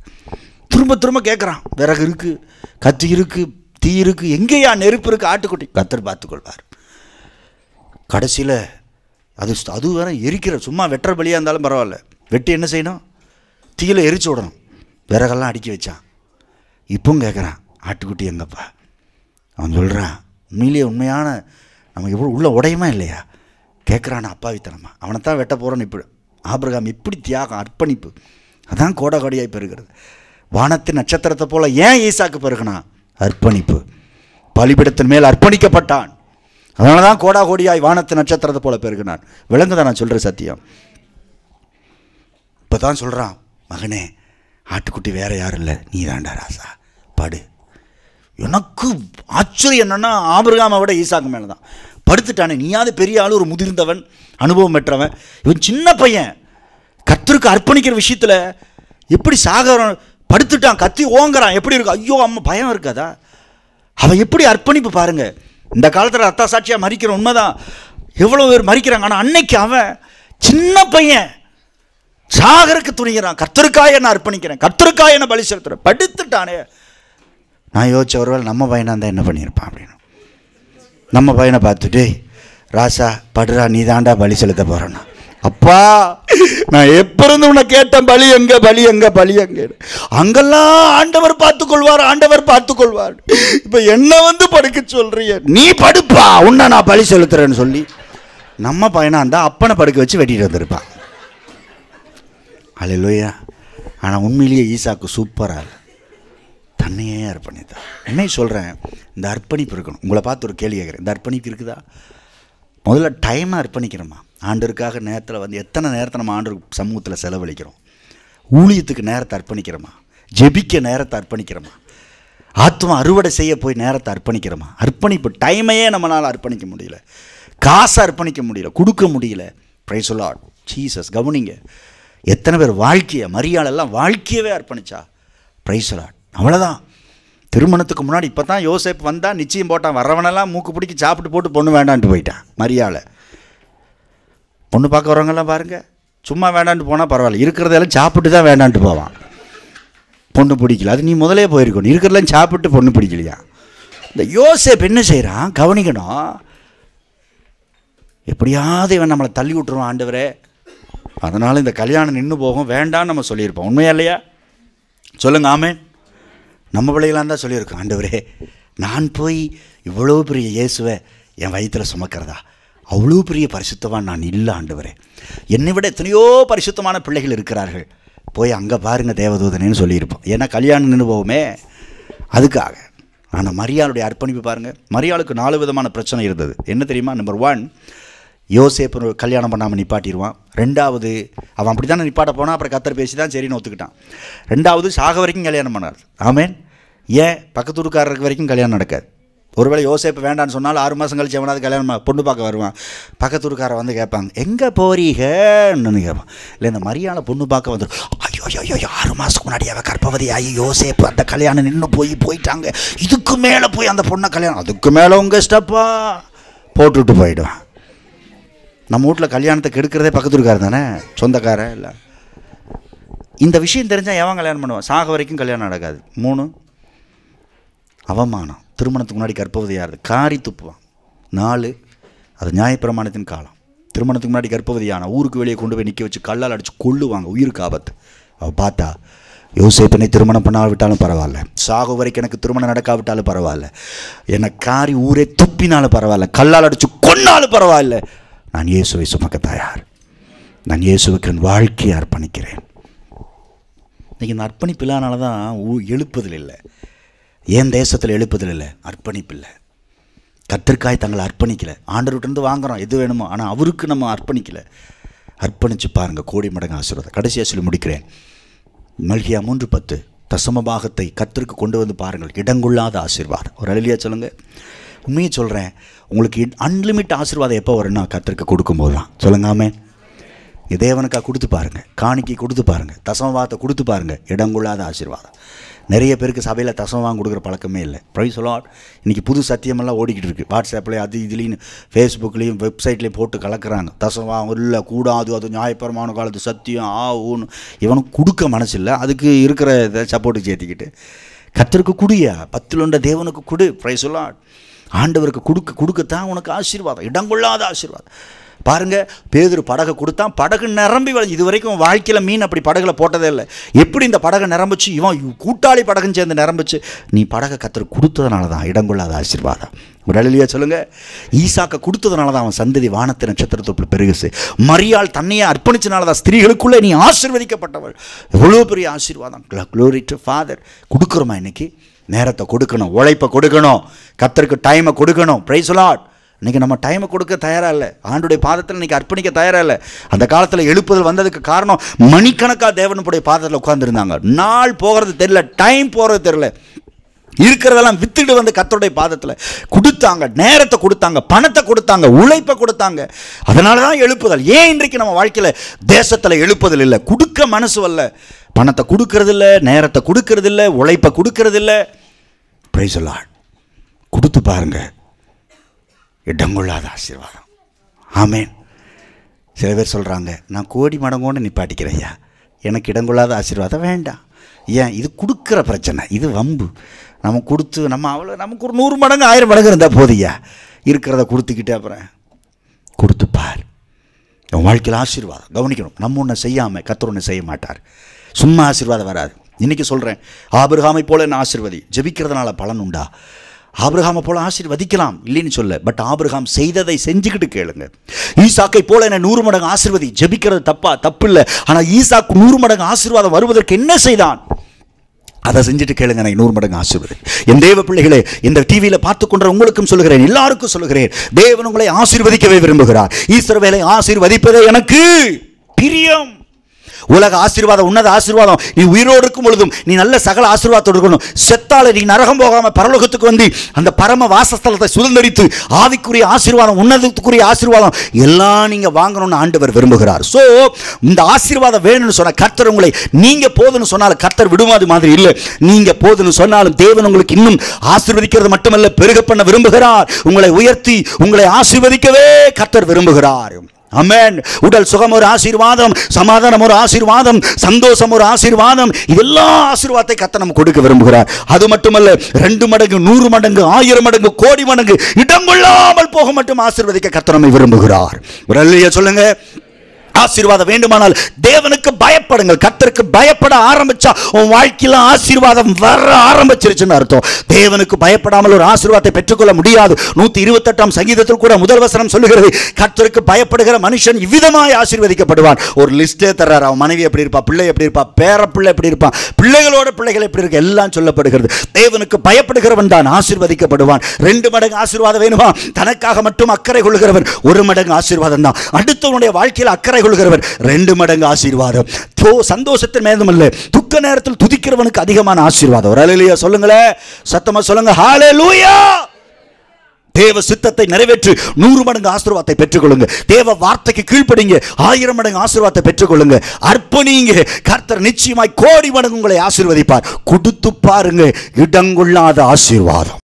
திரும்ப திரும்ப கேட்குறான் விறகு இருக்குது கத்தி இருக்குது தீ இருக்குது எங்கேயா நெருப்பு இருக்குது ஆட்டுக்குட்டி கத்தர் பார்த்துக்கொள்வார் கடைசியில் அது அது வேறு எரிக்கிற சும்மா வெட்டுற பலியாக இருந்தாலும் பரவாயில்ல வெட்டி என்ன செய்யணும் தீயில் எரிச்சு விடணும் விறகெல்லாம் அடுக்கி வச்சான் இப்பவும் கேட்குறான் ஆட்டுக்குட்டி எங்கப்பா அவன் சொல்கிறான் உண்மையிலேயே உண்மையான நமக்கு எவ்வளோ உள்ள உடையுமா இல்லையா கேட்குறான் அப்பாவித்தனமா அவனை தான் வெட்ட போகிறோன்னு இப்படி ஆபிரகாம் இப்படி தியாகம் அர்ப்பணிப்பு அதான் கோடை கோடையாக பெருகிறது வானத்து நட்சத்திரத்தை போல் ஏன் ஈசாக்கு பெருகினான் அர்ப்பணிப்பு பலிபிடத்தின் மேல் அர்ப்பணிக்கப்பட்டான் அதனால தான் கோடா கோடியாய் வானத்து நட்சத்திரத்தை போல பெருகினான் விளங்குதான் நான் சொல்கிற சத்தியம் இப்போ தான் சொல்கிறான் மகனே ஆட்டுக்குட்டி வேறு யாரும் இல்லை நீ தாண்டா ராசா பாடு எனக்கு ஆச்சரியம் என்னென்னா ஆபிரகாமை விட ஈசாக்கு மேலே தான் படுத்துட்டானே நீயாவது பெரிய ஆள் ஒரு முதிர்ந்தவன் அனுபவம் பெற்றவன் இவன் சின்ன பையன் கத்தருக்கு அர்ப்பணிக்கிற விஷயத்தில் எப்படி சாகரம் படுத்துட்டான் கத்தி ஓங்குறான் எப்படி இருக்கும் ஐயோ அம்மா பயம் இருக்காதா அவன் எப்படி அர்ப்பணிப்பு பாருங்கள் இந்த காலத்தில் அத்தா சாட்சியாக மறிக்கிற உண்மைதான் எவ்வளோ பேர் மறிக்கிறாங்க ஆனால் அன்னைக்கு அவன் சின்ன பையன் சாகருக்கு துணிகிறான் கத்திருக்காய நான் அர்ப்பணிக்கிறேன் கத்திருக்காய என்ன பலி செலுத்துறேன் படித்துட்டானே நான் யோசிச்ச ஒரு வேலை நம்ம பையனாக இருந்தால் என்ன பண்ணியிருப்பான் அப்படின்னு நம்ம பையனை பார்த்துட்டு ராசா படுறா நீ தாண்டா பலி செலுத்த போகிறேன்னா அப்பா நான் எப்பிருந்து உன்னை கேட்டேன் பலி எங்க பலி எங்க பலி எங்க அங்கெல்லாம் ஆண்டவர் பார்த்துக்கொள்வார் ஆண்டவர் பார்த்துக்கொள்வார் இப்போ என்ன வந்து படுக்க சொல்றிய நீ படுப்பா உன்னை நான் பலி செலுத்துறேன்னு சொல்லி நம்ம பையனாக இருந்தால் அப்பனை படுக்க வச்சு வெட்டிட்டு வந்திருப்பான் அலையிலோயா ஆனால் உண்மையிலேயே ஈசாக்கு சூப்பராக தன்னையே அர்ப்பணித்தான் என்னை சொல்கிறேன் இந்த அர்ப்பணிப்பு இருக்கணும் உங்களை பார்த்து ஒரு கேள்வி கேட்குறேன் இந்த அர்ப்பணிப்பு இருக்குதா முதல்ல டைமை அர்ப்பணிக்கிறோமா ஆண்டுக்காக நேரத்தில் வந்து எத்தனை நேரத்தை நம்ம ஆண்டு சமூகத்தில் செலவழிக்கிறோம் ஊழியத்துக்கு நேரத்தை அர்ப்பணிக்கிறோமா ஜெபிக்க நேரத்தை அர்ப்பணிக்கிறோமா ஆத்மா அறுவடை செய்ய போய் நேரத்தை அர்ப்பணிக்கிறோமா அர்ப்பணிப்பு டைமையே நம்மளால் அர்ப்பணிக்க முடியல காசை அர்ப்பணிக்க முடியல கொடுக்க முடியல ப்ரைஸ் சொல்லாட் ஜீசஸ் கவனிங்க எத்தனை பேர் வாழ்க்கையை மரியாளெல்லாம் வாழ்க்கையவே அர்ப்பணிச்சா பிரைஸ்லாட் அவ்வளோதான் திருமணத்துக்கு முன்னாடி இப்போ தான் யோசேப் வந்தால் நிச்சயம் போட்டான் வர்றவனெல்லாம் மூக்கு பிடிக்கி சாப்பிட்டு போட்டு பொண்ணு வேண்டான்ட்டு போயிட்டான் மரியாதை பொண்ணு பார்க்க வரவங்கெல்லாம் பாருங்கள் சும்மா வேண்டான்ட்டு போனால் பரவாயில்ல இருக்கிறதெல்லாம் சாப்பிட்டு தான் வேண்டான்ட்டு போவான் பொண்ணு பிடிக்கல அது நீ முதலே போயிருக்கணும் இருக்கிறதெல்லாம் சாப்பிட்டு பொண்ணு பிடிக்கலையா இந்த யோசேப் என்ன செய்கிறான் கவனிக்கணும் எப்படியாவது இவன் நம்மளை தள்ளி விட்டுருவான் ஆண்டவரே அதனால் இந்த கல்யாணம் நின்று போகும் வேண்டாம்னு நம்ம சொல்லியிருப்போம் உண்மையா இல்லையா சொல்லுங்கள் ஆமே நம்ம பிள்ளைகளாக தான் சொல்லியிருக்கோம் ஆண்டவரே நான் போய் இவ்வளோ பெரிய இயேசுவை என் வயிற்றில் சுமக்கிறதா அவ்வளோ பெரிய பரிசுத்தவான் நான் இல்லை ஆண்டவரே என்னை விட எத்தனையோ பரிசுத்தமான பிள்ளைகள் இருக்கிறார்கள் போய் அங்கே பாருங்கள் தேவதூதனைன்னு சொல்லியிருப்போம் ஏன்னா கல்யாணம் நின்று போகுமே அதுக்காக ஆனால் மரியாளுடைய அர்ப்பணிப்பு பாருங்கள் மரியாளுக்கு நாலு விதமான பிரச்சனை இருந்தது என்ன தெரியுமா நம்பர் ஒன் யோசேப்பு கல்யாணம் பண்ணாமல் நிப்பாட்டிடுவான் ரெண்டாவது அவன் அப்படி தானே நிப்பாட்ட போனால் அப்புறம் கத்தர் பேசி தான் சரின்னு ஒத்துக்கிட்டான் ரெண்டாவது சாக வரைக்கும் கல்யாணம் பண்ணார் ஆமேன் ஏன் பக்கத்தூருக்காரருக்கு வரைக்கும் கல்யாணம் நடக்காது ஒருவேளை யோசேப்பு வேண்டான்னு சொன்னால் ஆறு மாதம் கழிச்சு எவனாவது கல்யாணம் பொண்ணு பார்க்க வருவான் பக்கத்தூருக்கார வந்து கேட்பாங்க எங்கே போறீகன்னு கேட்பான் இல்லை இந்த மரியாதை பொண்ணு பார்க்க வந்துடும் ஐயோ ஐயோ ஐயோ ஆறு மாதத்துக்கு முன்னாடி அவள் கற்பவதி ஆகி யோசேப்பு அந்த கல்யாணம் நின்று போய் போயிட்டாங்க இதுக்கு மேலே போய் அந்த பொண்ணை கல்யாணம் அதுக்கு மேலே உங்கள் ஸ்டெப்பா போட்டுவிட்டு போயிடுவான் நம்ம வீட்டில் கல்யாணத்தை கெடுக்கிறதே பக்கத்துக்கார் தானே சொந்தக்காரன் இல்லை இந்த விஷயம் தெரிஞ்சால் எவன் கல்யாணம் பண்ணுவான் சாக வரைக்கும் கல்யாணம் நடக்காது மூணு அவமானம் திருமணத்துக்கு முன்னாடி கர்ப்பவதியாகிறது காரி துப்புவான் நாலு அது நியாயப்பிரமாணத்தின் காலம் திருமணத்துக்கு முன்னாடி கர்ப்பவதியான ஊருக்கு வெளியே கொண்டு போய் நிற்க வச்சு கல்லால் அடித்து கொள்ளுவாங்க உயிருக்கு ஆபத்து அவள் பார்த்தா யோசிப்பனை திருமணம் பண்ணாவிட்டாலும் பரவாயில்ல சாகு வரைக்கும் எனக்கு திருமணம் நடக்காவிட்டாலும் பரவாயில்ல என்னை காரி ஊரே துப்பினாலும் பரவாயில்ல கல்லால் அடித்து கொன்னாலும் பரவாயில்ல நான் இயேசுவை சுமக்க தயார் நான் இயேசுவுக்கு என் வாழ்க்கையை அர்ப்பணிக்கிறேன் இன்றைக்கி இந்த அர்ப்பணிப்பு இல்லாதனால தான் எழுப்புதல் இல்லை ஏன் தேசத்தில் எழுப்புதல் இல்லை அர்ப்பணிப்பு இல்லை கத்திற்காய் தங்களை அர்ப்பணிக்கலை ஆண்டர்கிட்டருந்து வாங்குகிறோம் எது வேணுமோ ஆனால் அவருக்கு நம்ம அர்ப்பணிக்கலை அர்ப்பணித்து பாருங்கள் கோடி மடங்கு ஆசீர்வாதம் கடைசியாக சொல்லி முடிக்கிறேன் மல்கியா மூன்று பத்து தசம பாகத்தை கத்திற்கு கொண்டு வந்து பாருங்கள் இடங்கொள்ளாத ஆசீர்வாதம் ஒரு அழிலியாக சொல்லுங்கள் உண்மையை சொல்கிறேன் உங்களுக்கு அன்லிமிட் ஆசீர்வாதம் எப்போ வரும்னா கத்திரிக்க கொடுக்கும்போது தான் சொல்லுங்காமே நீங்கள் தேவனுக்காக கொடுத்து பாருங்கள் காணிக்கை கொடுத்து பாருங்கள் தசமவாதத்தை கொடுத்து பாருங்கள் கொள்ளாத ஆசீர்வாதம் நிறைய பேருக்கு சபையில் வாங்க கொடுக்குற பழக்கமே இல்லை ப்ரைஸ் சொல்லாட் இன்றைக்கி புது சத்தியமெல்லாம் ஓடிக்கிட்டு இருக்குது வாட்ஸ்அப்லேயும் அது இதுலேயும் ஃபேஸ்புக்லேயும் வெப்சைட்லேயும் போட்டு கலக்கிறாங்க தசமம் இல்லை கூடாது அது நியாயபரமான காலத்து சத்தியம் ஆ ஊன்னு இவனும் கொடுக்க மனசில்லை அதுக்கு இருக்கிற இதை சப்போர்ட்டு சேர்த்திக்கிட்டு கத்தருக்கு குடியா உண்ட தேவனுக்கு கொடு ப்ரைஸ் சொல்லாட் ஆண்டவருக்கு கொடுக்க கொடுக்கத்தான் உனக்கு ஆசீர்வாதம் கொள்ளாத ஆசீர்வாதம் பாருங்கள் பேதர் படகை கொடுத்தான் படகு நிரம்பி வளர்ந்து இது வரைக்கும் வாழ்க்கையில் மீன் அப்படி படகுல போட்டதே இல்லை எப்படி இந்த படகை நிரம்பிச்சு இவன் கூட்டாளி படகுன்னு சேர்ந்து நிரம்பிச்சு நீ படகை கத்தர் கொடுத்ததுனால தான் கொள்ளாத ஆசீர்வாதம் விடலியா சொல்லுங்கள் ஈசாக்கை கொடுத்ததுனால தான் அவன் சந்ததி வானத்து நட்சத்திரத்தொப்பில் பெருகுசு மரியாள் தன்னையை அர்ப்பணிச்சனால தான் ஸ்திரீகளுக்குள்ளே நீ ஆசிர்வதிக்கப்பட்டவள் எவ்வளோ பெரிய ஆசீர்வாதம் க்ளோரி டு ஃபாதர் கொடுக்குறோமா இன்னைக்கு நேரத்தை கொடுக்கணும் உழைப்பை கொடுக்கணும் கத்தருக்கு டைமை கொடுக்கணும் ப்ரைஸ் இன்றைக்கி நம்ம டைமை கொடுக்க தயாராக இல்லை ஆண்டுடைய பாதத்தில் இன்றைக்கி அர்ப்பணிக்க தயாராக இல்லை அந்த காலத்தில் எழுப்புதல் வந்ததுக்கு காரணம் மணிக்கணக்காக தேவனுடைய பாதத்தில் உட்காந்துருந்தாங்க நாள் போகிறது தெரில டைம் போகிறது தெரில இருக்கிறதெல்லாம் வித்துட்டு வந்து கத்தருடைய பாதத்தில் கொடுத்தாங்க நேரத்தை கொடுத்தாங்க பணத்தை கொடுத்தாங்க உழைப்பை கொடுத்தாங்க அதனால தான் எழுப்புதல் ஏன் இன்றைக்கு நம்ம வாழ்க்கையில் தேசத்தில் எழுப்புதல் இல்லை கொடுக்க மனசு வரல பணத்தை கொடுக்கறதில்ல நேரத்தை கொடுக்கறதில்ல உழைப்பை கொடுக்கறதில்ல சொல்லாள் கொடுத்து பாருங்க இடங்கொள்ளாத ஆசீர்வாதம் ஆமேன் சில பேர் சொல்கிறாங்க நான் கோடி மடங்கோன்னு நிப்பாட்டிக்கிறேன் ஐயா எனக்கு இடங்கொள்ளாத ஆசீர்வாதம் வேண்டாம் ஏன் இது கொடுக்குற பிரச்சனை இது வம்பு நம்ம கொடுத்து நம்ம அவ்வளோ நமக்கு ஒரு நூறு மடங்கு ஆயிரம் மடங்கு இருந்தால் போதியா இருக்கிறத கொடுத்துக்கிட்டே அப்புறம் கொடுத்துப்பார் என் வாழ்க்கையில் ஆசீர்வாதம் கவனிக்கணும் நம்ம ஒன்று செய்யாமல் கத்தர் ஒன்று செய்ய மாட்டார் சும்மா ஆசீர்வாதம் வராது இன்றைக்கி சொல்கிறேன் ஆபிரகாமை போல என்ன ஆசிர்வதி ஜபிக்கிறதுனால பலன் உண்டா ஆபிரகாமை போல ஆசீர்வதிக்கலாம் இல்லைன்னு சொல்ல பட் ஆபிரகாம் செய்ததை செஞ்சுக்கிட்டு கேளுங்க ஈசாக்கை போல என்ன நூறு மடங்கு ஆசிர்வதி ஜபிக்கிறது தப்பா தப்பு இல்லை ஆனால் ஈசாக்கு நூறு மடங்கு ஆசீர்வாதம் வருவதற்கு என்ன செய்தான் அதை செஞ்சுட்டு கேளுங்க நான் நூறு மடங்கு ஆசீர்வதி என் தேவ பிள்ளைகளே இந்த டிவியில் பார்த்து கொண்ட உங்களுக்கும் சொல்லுகிறேன் எல்லாருக்கும் சொல்லுகிறேன் தேவன் உங்களை ஆசீர்வதிக்கவே விரும்புகிறார் ஈஸ்வர வேலை ஆசீர்வதிப்பதே எனக்கு பிரியம் உலக ஆசீர்வாதம் உன்னத ஆசீர்வாதம் நீ உயிரோடு இருக்கும் பொழுதும் நீ நல்ல சகல ஆசீர்வாதத்தோடு இருக்கணும் செத்தால நீ நரகம் போகாமல் பரலோகத்துக்கு வந்து அந்த பரம வாசஸ்தலத்தை சுதந்திரித்து ஆவிக்குரிய ஆசீர்வாதம் உன்னதத்துக்குரிய ஆசீர்வாதம் எல்லாம் நீங்கள் வாங்கணும்னு ஆண்டவர் விரும்புகிறார் ஸோ இந்த ஆசீர்வாதம் வேணும்னு சொன்னால் கர்த்தர் உங்களை நீங்கள் போதுன்னு சொன்னாலும் கர்த்தர் விடுமாது மாதிரி இல்லை நீங்கள் போதுன்னு சொன்னாலும் தேவன் உங்களுக்கு இன்னும் ஆசீர்வதிக்கிறது மட்டுமல்ல பெருக பண்ண விரும்புகிறார் உங்களை உயர்த்தி உங்களை ஆசீர்வதிக்கவே கர்த்தர் விரும்புகிறார் அமேன் உடல் சுகம் ஒரு ஆசீர்வாதம் சமாதானம் ஒரு ஆசீர்வாதம் சந்தோஷம் ஒரு ஆசீர்வாதம் இதெல்லா ஆசீர்வாதத்தை கத்த நம்ம கொடுக்க விரும்புகிறார் அது மட்டுமல்ல ரெண்டு மடங்கு நூறு மடங்கு ஆயிரம் மடங்கு கோடி மடங்கு இடம் கொள்ளாமல் போக மட்டும் ஆசீர்வதிக்க கத்த நம்மை விரும்புகிறார் ஒரு சொல்லுங்க ஆசீர்வாதம் வேண்டுமானால் தேவனுக்கு பயப்படுங்கள் கத்தருக்கு பயப்பட ஆரம்பிச்சா உன் வாழ்க்கையில ஆசீர்வாதம் வர ஆரம்பிச்சிருச்சுன்னு அர்த்தம் தேவனுக்கு பயப்படாமல் ஒரு ஆசீர்வாதத்தை பெற்றுக்கொள்ள முடியாது நூத்தி இருபத்தெட்டாம் சங்கீதத்தில் கூட முதல் வசனம் சொல்லுகிறது கத்தருக்கு பயப்படுகிற மனுஷன் இவ்விதமாய் ஆசீர்வதிக்கப்படுவான் ஒரு லிஸ்டே தர்றார் அவன் மனைவி எப்படி இருப்பா பிள்ளை எப்படி இருப்பா பேர பிள்ளை எப்படி இருப்பான் பிள்ளைகளோட பிள்ளைகள் எப்படி இருக்கு எல்லாம் சொல்லப்படுகிறது தேவனுக்கு பயப்படுகிறவன் தான் ஆசீர்வதிக்கப்படுவான் ரெண்டு மடங்கு ஆசீர்வாதம் வேணுமா தனக்காக மட்டும் அக்கறை கொள்கிறவன் ஒரு மடங்கு ஆசீர்வாதம் தான் அடுத்தவனுடைய வாழ்க்கையில் அக்கறை பெற்றுக்கொள்கிறவர் ரெண்டு மடங்கு ஆசீர்வாதம் சந்தோஷத்தின் மேதம் மேதமல்ல துக்க நேரத்தில் துதிக்கிறவனுக்கு அதிகமான ஆசீர்வாதம் ஒரு அலையிலையா சொல்லுங்களேன் சத்தமா சொல்லுங்க ஹாலே லூயா தேவ சித்தத்தை நிறைவேற்றி நூறு மடங்கு ஆசீர்வாதத்தை பெற்றுக்கொள்ளுங்க தேவ வார்த்தைக்கு கீழ்ப்படிங்க ஆயிரம் மடங்கு ஆசீர்வாதத்தை பெற்றுக்கொள்ளுங்க அர்ப்பணிங்க கர்த்தர் நிச்சயமாய் கோடி மடங்கு உங்களை ஆசீர்வதிப்பார் கொடுத்து பாருங்க இடங்கொள்ளாத ஆசீர்வாதம்